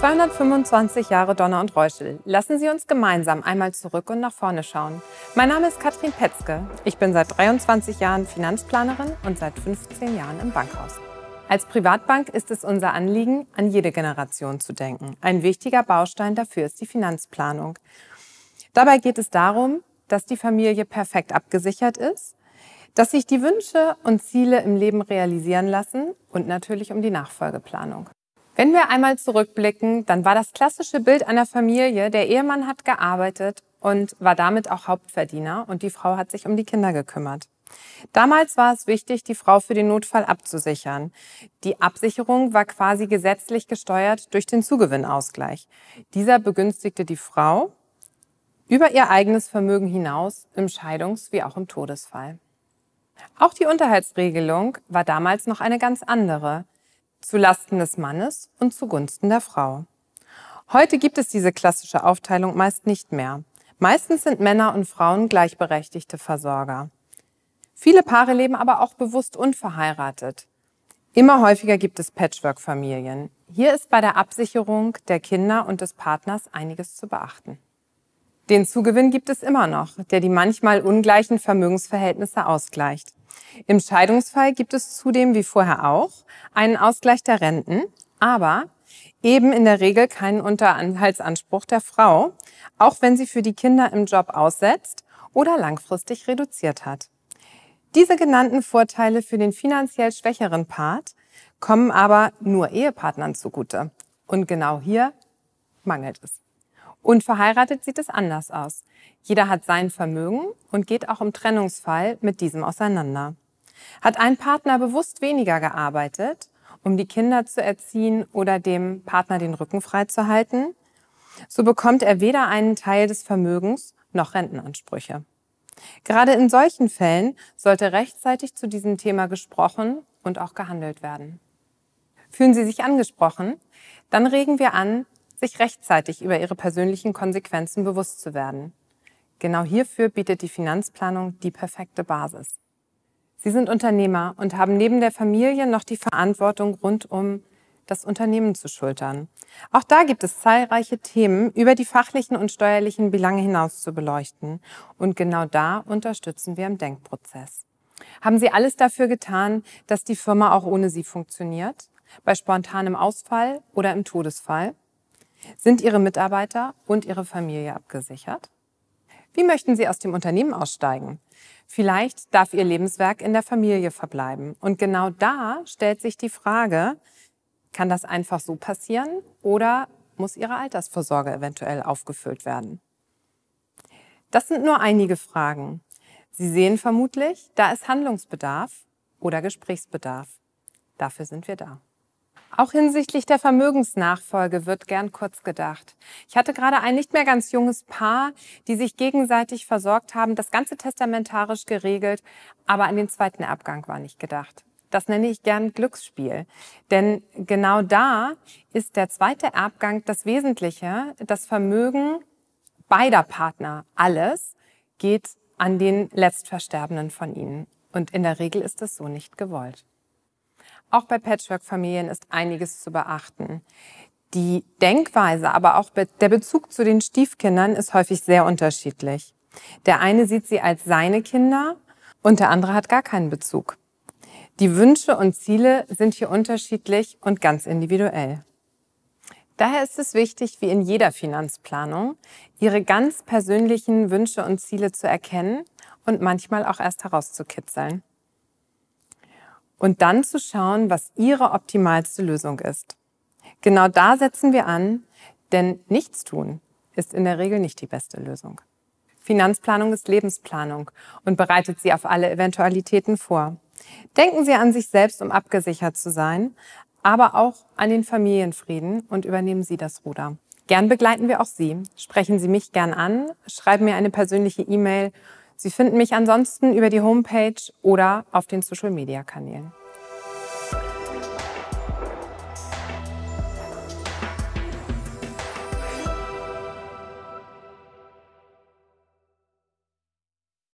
225 Jahre Donner und Reuschel. Lassen Sie uns gemeinsam einmal zurück und nach vorne schauen. Mein Name ist Katrin Petzke. Ich bin seit 23 Jahren Finanzplanerin und seit 15 Jahren im Bankhaus. Als Privatbank ist es unser Anliegen, an jede Generation zu denken. Ein wichtiger Baustein dafür ist die Finanzplanung. Dabei geht es darum, dass die Familie perfekt abgesichert ist, dass sich die Wünsche und Ziele im Leben realisieren lassen und natürlich um die Nachfolgeplanung. Wenn wir einmal zurückblicken, dann war das klassische Bild einer Familie, der Ehemann hat gearbeitet und war damit auch Hauptverdiener und die Frau hat sich um die Kinder gekümmert. Damals war es wichtig, die Frau für den Notfall abzusichern. Die Absicherung war quasi gesetzlich gesteuert durch den Zugewinnausgleich. Dieser begünstigte die Frau über ihr eigenes Vermögen hinaus im Scheidungs- wie auch im Todesfall. Auch die Unterhaltsregelung war damals noch eine ganz andere zu Lasten des Mannes und zugunsten der Frau. Heute gibt es diese klassische Aufteilung meist nicht mehr. Meistens sind Männer und Frauen gleichberechtigte Versorger. Viele Paare leben aber auch bewusst unverheiratet. Immer häufiger gibt es Patchwork-Familien. Hier ist bei der Absicherung der Kinder und des Partners einiges zu beachten. Den Zugewinn gibt es immer noch, der die manchmal ungleichen Vermögensverhältnisse ausgleicht. Im Scheidungsfall gibt es zudem, wie vorher auch, einen Ausgleich der Renten, aber eben in der Regel keinen Unterhaltsanspruch der Frau, auch wenn sie für die Kinder im Job aussetzt oder langfristig reduziert hat. Diese genannten Vorteile für den finanziell schwächeren Part kommen aber nur Ehepartnern zugute. Und genau hier mangelt es. Und verheiratet sieht es anders aus. Jeder hat sein Vermögen und geht auch im Trennungsfall mit diesem auseinander. Hat ein Partner bewusst weniger gearbeitet, um die Kinder zu erziehen oder dem Partner den Rücken freizuhalten, so bekommt er weder einen Teil des Vermögens noch Rentenansprüche. Gerade in solchen Fällen sollte rechtzeitig zu diesem Thema gesprochen und auch gehandelt werden. Fühlen Sie sich angesprochen? Dann regen wir an, sich rechtzeitig über Ihre persönlichen Konsequenzen bewusst zu werden. Genau hierfür bietet die Finanzplanung die perfekte Basis. Sie sind Unternehmer und haben neben der Familie noch die Verantwortung rund um das Unternehmen zu schultern. Auch da gibt es zahlreiche Themen über die fachlichen und steuerlichen Belange hinaus zu beleuchten. Und genau da unterstützen wir im Denkprozess. Haben Sie alles dafür getan, dass die Firma auch ohne Sie funktioniert? Bei spontanem Ausfall oder im Todesfall? Sind Ihre Mitarbeiter und Ihre Familie abgesichert? Wie möchten Sie aus dem Unternehmen aussteigen? Vielleicht darf Ihr Lebenswerk in der Familie verbleiben. Und genau da stellt sich die Frage, kann das einfach so passieren oder muss Ihre Altersvorsorge eventuell aufgefüllt werden? Das sind nur einige Fragen. Sie sehen vermutlich, da ist Handlungsbedarf oder Gesprächsbedarf. Dafür sind wir da. Auch hinsichtlich der Vermögensnachfolge wird gern kurz gedacht. Ich hatte gerade ein nicht mehr ganz junges Paar, die sich gegenseitig versorgt haben, das Ganze testamentarisch geregelt, aber an den zweiten Abgang war nicht gedacht. Das nenne ich gern Glücksspiel. Denn genau da ist der zweite Erbgang das Wesentliche. Das Vermögen beider Partner, alles, geht an den Letztversterbenden von ihnen. Und in der Regel ist das so nicht gewollt. Auch bei Patchwork-Familien ist einiges zu beachten. Die Denkweise, aber auch der Bezug zu den Stiefkindern ist häufig sehr unterschiedlich. Der eine sieht sie als seine Kinder und der andere hat gar keinen Bezug. Die Wünsche und Ziele sind hier unterschiedlich und ganz individuell. Daher ist es wichtig, wie in jeder Finanzplanung, Ihre ganz persönlichen Wünsche und Ziele zu erkennen und manchmal auch erst herauszukitzeln und dann zu schauen, was Ihre optimalste Lösung ist. Genau da setzen wir an, denn nichts tun ist in der Regel nicht die beste Lösung. Finanzplanung ist Lebensplanung und bereitet Sie auf alle Eventualitäten vor. Denken Sie an sich selbst, um abgesichert zu sein, aber auch an den Familienfrieden und übernehmen Sie das Ruder. Gern begleiten wir auch Sie. Sprechen Sie mich gern an, schreiben mir eine persönliche E-Mail Sie finden mich ansonsten über die Homepage oder auf den Social-Media-Kanälen.